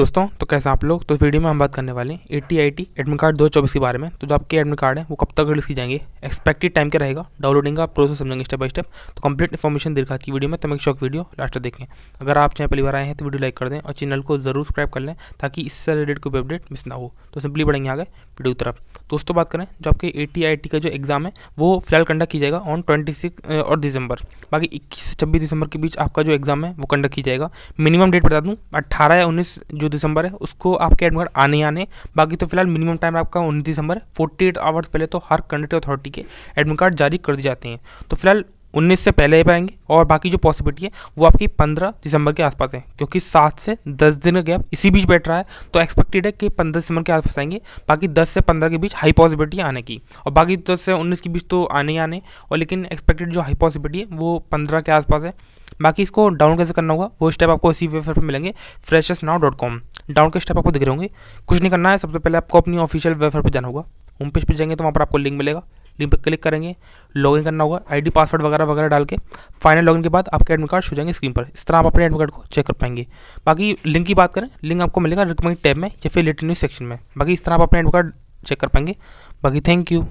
दोस्तों तो कैसे आप लोग तो इस वीडियो में हम बात करने वाले हैं A T I T admit card दो चौबीस के बारे में तो जो आपके एडमिट कार्ड है वो कब तक रिलीज की जाएंगे एक्सपेक्टेड टाइम क्या रहेगा डाउनलोडिंग का प्रोसेस समझेंगे स्टेप बाय स्टेप तो कंप्लीट इन्फॉर्मेशन दिखा की वीडियो में तो मैं शौक वीडियो लास्ट देखें अगर आप चाहे पहली बार आए हैं तो वीडियो लाइक कर दें और चैनल को जरूर सब्सक्राइब कर लें ताकि इससे रिलेटेड कोई अपडेट मिस ना हो तो सिंपली बढ़ेंगे आगे वीडियो की तरफ दोस्तों बात करें जो आपके ए टी आई टी का जो एग्ज़ाम है वो फिलहाल कंडक्ट की जाएगा ऑन ट्वेंटी सिक्स और दिसंबर बाकी इक्कीस से छब्बीस दिसंबर के बीच आपका जो एग्ज़ाम है वो कंडक्ट की जाएगा मिनिमम डेट बता दूँ अट्ठारह या उन्नीस जो दिसंबर है उसको आपके एडमिट आने आने बाकी तो फिलहाल मिनिमम टाइम आपका उन्नीस दिसंबर फोर्टी एट आवर्स पहले तो हर कंट्री अथॉरिटी के एडमिट कार्ड जारी कर दिए जाते हैं तो फिलहाल उन्नीस से पहले ही पाएंगे और बाकी जो पॉसिबिलिटी है वो आपकी पंद्रह दिसंबर के आसपास है क्योंकि सात से दस दिन का गैप इसी बीच बैठ रहा है तो एक्सपेक्टेड है कि पंद्रह दिसंबर के आसपास आएंगे बाकी दस से पंद्रह के बीच हाई पॉसिबिलिटी आने की और बाकी दस से उन्नीस के बीच तो आने ही आने और लेकिन एक्सपेक्टेड जो हाई पॉसिबिलिटी है वो पंद्रह के आसपास है बाकी इसको डाउन कैसे करना होगा वो स्टेप आपको इसी वेबसाइट पर मिलेंगे freshers now dot com down के स्टेप आपको दिख रहे होंगे कुछ नहीं करना है सबसे पहले आपको अपनी ऑफिशियल वेबसाइट पर जाना होगा होम पेज पर जाएंगे तो वहाँ पर आपको लिंक मिलेगा लिंक पर क्लिक करेंगे लॉगिन करना होगा आईडी पासवर्ड वगैरह वगैरह डाल के फाइनल लॉगिन के बाद आपके एडमिट कार्ड हो जाएंगे स्क्रीन पर इस तरह आप अपने एडमिट कार्ड को चेक कर पाएंगे बाकी लिंक की बात करें लिंक आपको मिलेगा रिकमेंड टैब में या फिर लेटर न्यूज सेक्शन में बाकी इस तरह आप अपने एडमिट कार्ड चेक कर पाएंगे बाकी थैंक यू